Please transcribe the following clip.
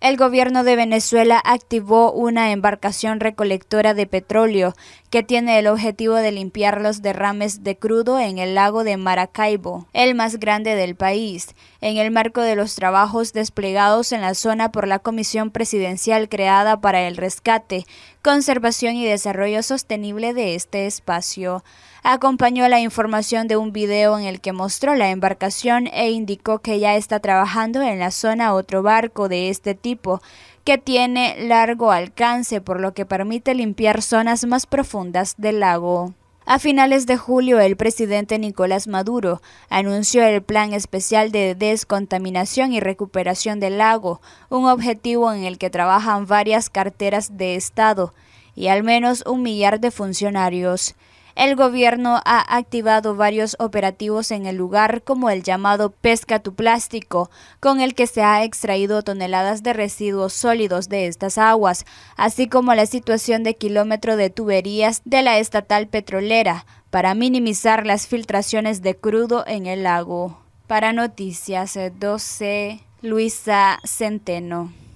el gobierno de Venezuela activó una embarcación recolectora de petróleo que tiene el objetivo de limpiar los derrames de crudo en el lago de Maracaibo, el más grande del país, en el marco de los trabajos desplegados en la zona por la Comisión Presidencial creada para el rescate, conservación y desarrollo sostenible de este espacio. Acompañó la información de un video en el que mostró la embarcación e indicó que ya está trabajando en la zona otro barco de este tipo, que tiene largo alcance, por lo que permite limpiar zonas más profundas del lago. A finales de julio, el presidente Nicolás Maduro anunció el Plan Especial de Descontaminación y Recuperación del Lago, un objetivo en el que trabajan varias carteras de Estado y al menos un millar de funcionarios. El gobierno ha activado varios operativos en el lugar, como el llamado pesca tu plástico, con el que se ha extraído toneladas de residuos sólidos de estas aguas, así como la situación de kilómetro de tuberías de la estatal petrolera, para minimizar las filtraciones de crudo en el lago. Para Noticias 12, eh, Luisa Centeno.